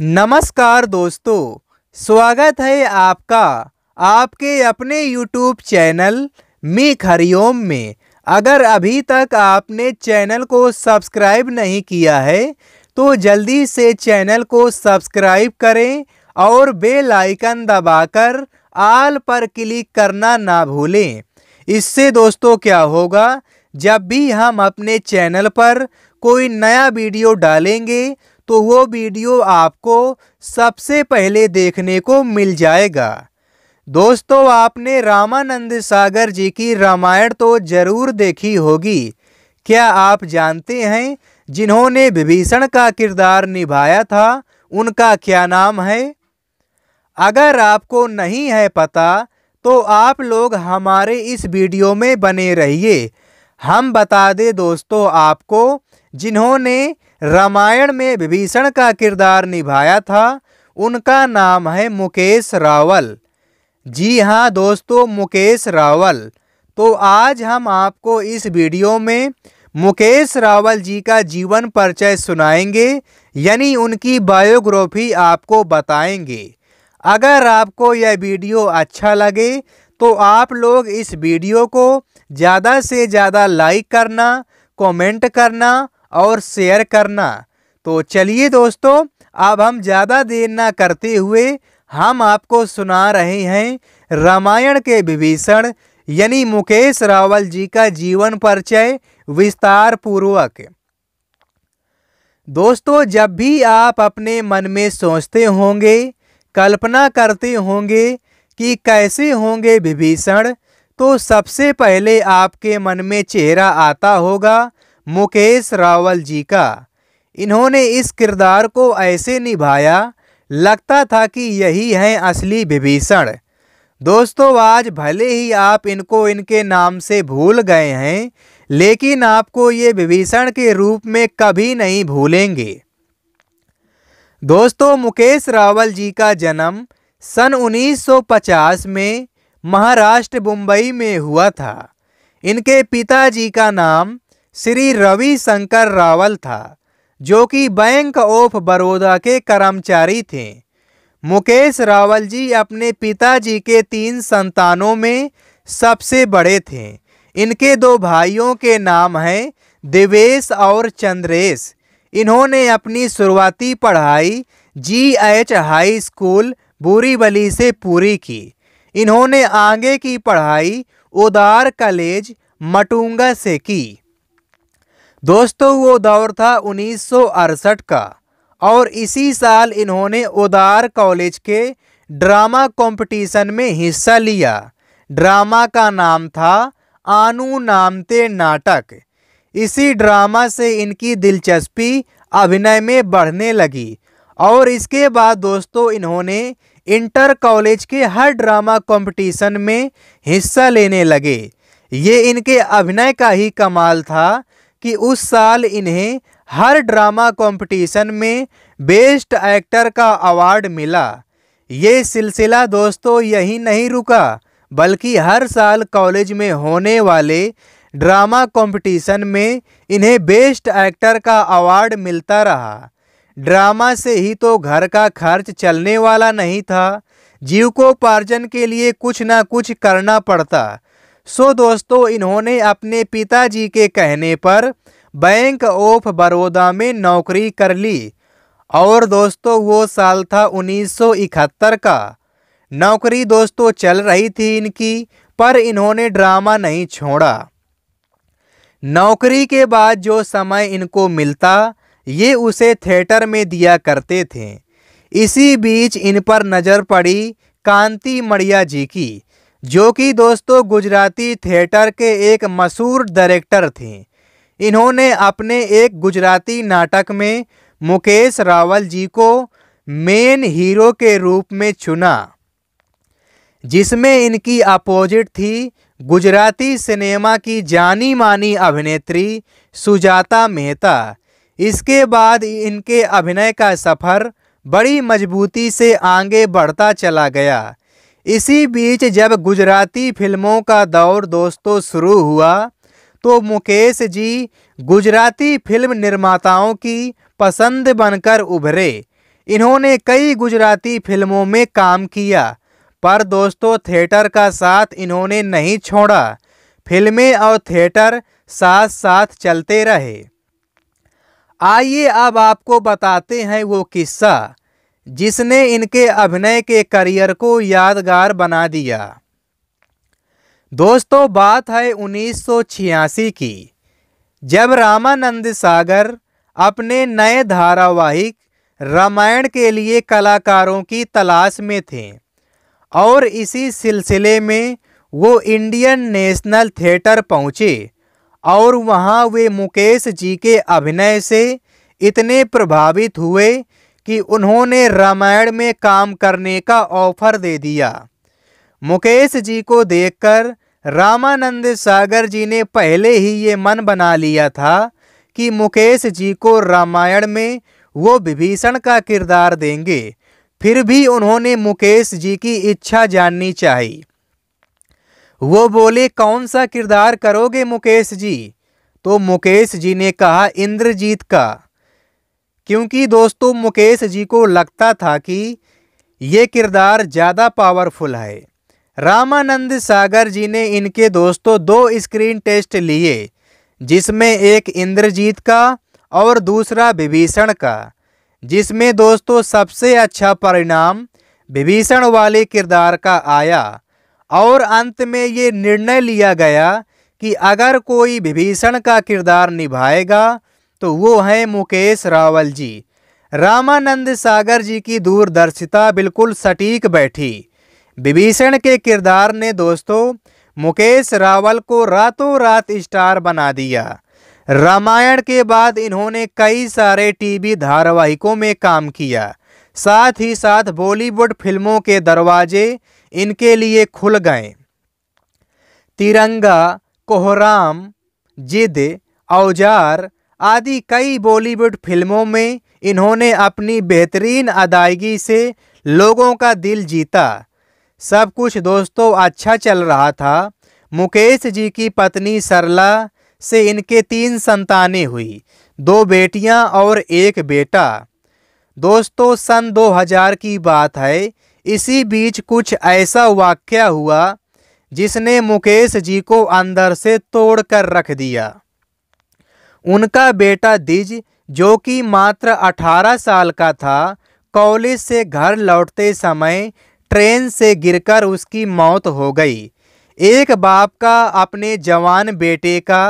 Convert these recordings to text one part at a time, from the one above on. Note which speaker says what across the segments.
Speaker 1: नमस्कार दोस्तों स्वागत है आपका आपके अपने YouTube चैनल मी खरिओम में अगर अभी तक आपने चैनल को सब्सक्राइब नहीं किया है तो जल्दी से चैनल को सब्सक्राइब करें और बेल आइकन दबाकर आल पर क्लिक करना ना भूलें इससे दोस्तों क्या होगा जब भी हम अपने चैनल पर कोई नया वीडियो डालेंगे तो वो वीडियो आपको सबसे पहले देखने को मिल जाएगा दोस्तों आपने रामानंद सागर जी की रामायण तो जरूर देखी होगी क्या आप जानते हैं जिन्होंने विभीषण का किरदार निभाया था उनका क्या नाम है अगर आपको नहीं है पता तो आप लोग हमारे इस वीडियो में बने रहिए हम बता दें दोस्तों आपको जिन्होंने रामायण में विभीषण का किरदार निभाया था उनका नाम है मुकेश रावल जी हाँ दोस्तों मुकेश रावल तो आज हम आपको इस वीडियो में मुकेश रावल जी का जीवन परिचय सुनाएंगे यानी उनकी बायोग्राफी आपको बताएंगे अगर आपको यह वीडियो अच्छा लगे तो आप लोग इस वीडियो को ज़्यादा से ज़्यादा लाइक करना कमेंट करना और शेयर करना तो चलिए दोस्तों अब हम ज़्यादा देर ना करते हुए हम आपको सुना रहे हैं रामायण के विभीषण यानी मुकेश रावल जी का जीवन परिचय विस्तार पूर्वक दोस्तों जब भी आप अपने मन में सोचते होंगे कल्पना करते होंगे कि कैसे होंगे विभीषण तो सबसे पहले आपके मन में चेहरा आता होगा मुकेश रावल जी का इन्होंने इस किरदार को ऐसे निभाया लगता था कि यही हैं असली विभीषण दोस्तों आज भले ही आप इनको इनके नाम से भूल गए हैं लेकिन आपको ये विभीषण के रूप में कभी नहीं भूलेंगे दोस्तों मुकेश रावल जी का जन्म सन 1950 में महाराष्ट्र मुंबई में हुआ था इनके पिताजी का नाम श्री रवि शंकर रावल था जो कि बैंक ऑफ बड़ौदा के कर्मचारी थे मुकेश रावल जी अपने पिताजी के तीन संतानों में सबसे बड़े थे इनके दो भाइयों के नाम हैं देवेश और चंद्रेश इन्होंने अपनी शुरुआती पढ़ाई G H high school Buribali से पूरी की इन्होंने आगे की पढ़ाई उदार कॉलेज मटुंगा से की दोस्तों वो दौर था उन्नीस का और इसी साल इन्होंने उदार कॉलेज के ड्रामा कंपटीशन में हिस्सा लिया ड्रामा का नाम था आनू नामते नाटक इसी ड्रामा से इनकी दिलचस्पी अभिनय में बढ़ने लगी और इसके बाद दोस्तों इन्होंने इंटर कॉलेज के हर ड्रामा कंपटीशन में हिस्सा लेने लगे ये इनके अभिनय का ही कमाल था कि उस साल इन्हें हर ड्रामा कंपटीशन में बेस्ट एक्टर का अवार्ड मिला ये सिलसिला दोस्तों यही नहीं रुका बल्कि हर साल कॉलेज में होने वाले ड्रामा कंपटीशन में इन्हें बेस्ट एक्टर का अवार्ड मिलता रहा ड्रामा से ही तो घर का खर्च चलने वाला नहीं था जीवकोपार्जन के लिए कुछ ना कुछ करना पड़ता सो दोस्तों इन्होंने अपने पिताजी के कहने पर बैंक ऑफ बड़ौदा में नौकरी कर ली और दोस्तों वो साल था 1971 का नौकरी दोस्तों चल रही थी इनकी पर इन्होंने ड्रामा नहीं छोड़ा नौकरी के बाद जो समय इनको मिलता ये उसे थिएटर में दिया करते थे इसी बीच इन पर नज़र पड़ी कांति मड़िया जी की जो कि दोस्तों गुजराती थिएटर के एक मशहूर डायरेक्टर थे इन्होंने अपने एक गुजराती नाटक में मुकेश रावल जी को मेन हीरो के रूप में चुना जिसमें इनकी अपोजिट थी गुजराती सिनेमा की जानी मानी अभिनेत्री सुजाता मेहता इसके बाद इनके अभिनय का सफ़र बड़ी मजबूती से आगे बढ़ता चला गया इसी बीच जब गुजराती फिल्मों का दौर दोस्तों शुरू हुआ तो मुकेश जी गुजराती फिल्म निर्माताओं की पसंद बनकर उभरे इन्होंने कई गुजराती फिल्मों में काम किया पर दोस्तों थिएटर का साथ इन्होंने नहीं छोड़ा फिल्में और थिएटर साथ साथ चलते रहे आइए अब आपको बताते हैं वो किस्सा जिसने इनके अभिनय के करियर को यादगार बना दिया दोस्तों बात है 1986 की जब रामानंद सागर अपने नए धारावाहिक रामायण के लिए कलाकारों की तलाश में थे और इसी सिलसिले में वो इंडियन नेशनल थिएटर पहुँचे और वहाँ वे मुकेश जी के अभिनय से इतने प्रभावित हुए कि उन्होंने रामायण में काम करने का ऑफर दे दिया मुकेश जी को देखकर रामानंद सागर जी ने पहले ही ये मन बना लिया था कि मुकेश जी को रामायण में वो विभीषण का किरदार देंगे फिर भी उन्होंने मुकेश जी की इच्छा जाननी चाहिए वो बोले कौन सा किरदार करोगे मुकेश जी तो मुकेश जी ने कहा इंद्रजीत का क्योंकि दोस्तों मुकेश जी को लगता था कि ये किरदार ज़्यादा पावरफुल है रामानंद सागर जी ने इनके दोस्तों दो स्क्रीन टेस्ट लिए जिसमें एक इंद्रजीत का और दूसरा विभीषण का जिसमें दोस्तों सबसे अच्छा परिणाम विभीषण वाले किरदार का आया और अंत में ये निर्णय लिया गया कि अगर कोई विभीषण का किरदार निभाएगा तो वो हैं मुकेश रावल जी रामानंद सागर जी की दूरदर्शिता बिल्कुल सटीक बैठी विभीषण के किरदार ने दोस्तों मुकेश रावल को रातों रात स्टार बना दिया रामायण के बाद इन्होंने कई सारे टीवी धारावाहिकों में काम किया साथ ही साथ बॉलीवुड फिल्मों के दरवाजे इनके लिए खुल गए तिरंगा कोहराम जिद औजार आदि कई बॉलीवुड फिल्मों में इन्होंने अपनी बेहतरीन अदायगी से लोगों का दिल जीता सब कुछ दोस्तों अच्छा चल रहा था मुकेश जी की पत्नी सरला से इनके तीन संतानें हुई दो बेटियां और एक बेटा दोस्तों सन 2000 की बात है इसी बीच कुछ ऐसा वाक्य हुआ जिसने मुकेश जी को अंदर से तोड़ कर रख दिया उनका बेटा दिज जो कि मात्र 18 साल का था कॉलेज से घर लौटते समय ट्रेन से गिरकर उसकी मौत हो गई एक बाप का अपने जवान बेटे का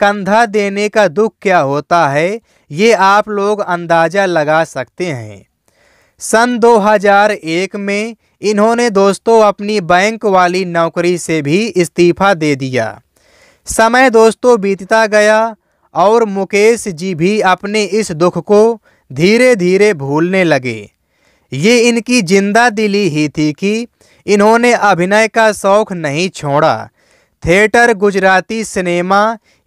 Speaker 1: कंधा देने का दुख क्या होता है ये आप लोग अंदाज़ा लगा सकते हैं सन 2001 में इन्होंने दोस्तों अपनी बैंक वाली नौकरी से भी इस्तीफ़ा दे दिया समय दोस्तों बीतता गया और मुकेश जी भी अपने इस दुख को धीरे धीरे भूलने लगे ये इनकी जिंदा दिली ही थी कि इन्होंने अभिनय का शौक नहीं छोड़ा थिएटर गुजराती सिनेमा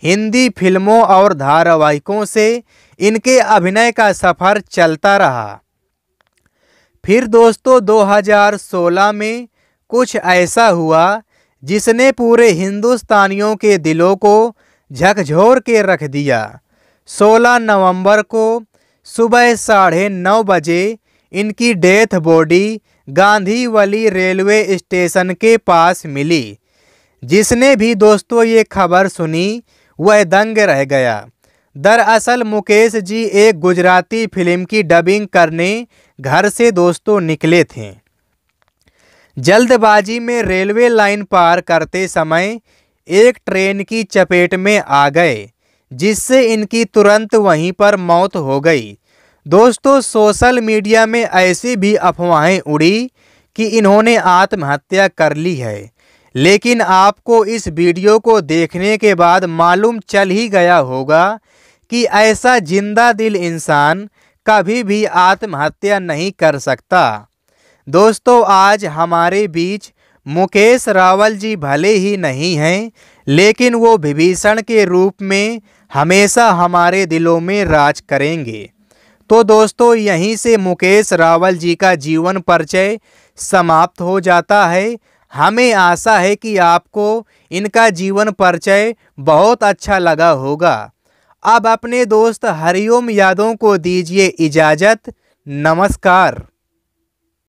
Speaker 1: हिंदी फिल्मों और धारावाहिकों से इनके अभिनय का सफ़र चलता रहा फिर दोस्तों 2016 में कुछ ऐसा हुआ जिसने पूरे हिंदुस्तानियों के दिलों को झकझोर के रख दिया 16 नवंबर को सुबह साढ़े नौ बजे इनकी death body Gandhivali railway station के पास मिली जिसने भी दोस्तों ये खबर सुनी वह दंग रह गया दरअसल मुकेश जी एक गुजराती फिल्म की डबिंग करने घर से दोस्तों निकले थे जल्दबाजी में रेलवे लाइन पार करते समय एक ट्रेन की चपेट में आ गए जिससे इनकी तुरंत वहीं पर मौत हो गई दोस्तों सोशल मीडिया में ऐसी भी अफवाहें उड़ी कि इन्होंने आत्महत्या कर ली है लेकिन आपको इस वीडियो को देखने के बाद मालूम चल ही गया होगा कि ऐसा जिंदा दिल इंसान कभी भी आत्महत्या नहीं कर सकता दोस्तों आज हमारे बीच मुकेश रावल जी भले ही नहीं हैं लेकिन वो विभीषण के रूप में हमेशा हमारे दिलों में राज करेंगे तो दोस्तों यहीं से मुकेश रावल जी का जीवन परिचय समाप्त हो जाता है हमें आशा है कि आपको इनका जीवन परिचय बहुत अच्छा लगा होगा अब अपने दोस्त हरिओम यादों को दीजिए इजाज़त नमस्कार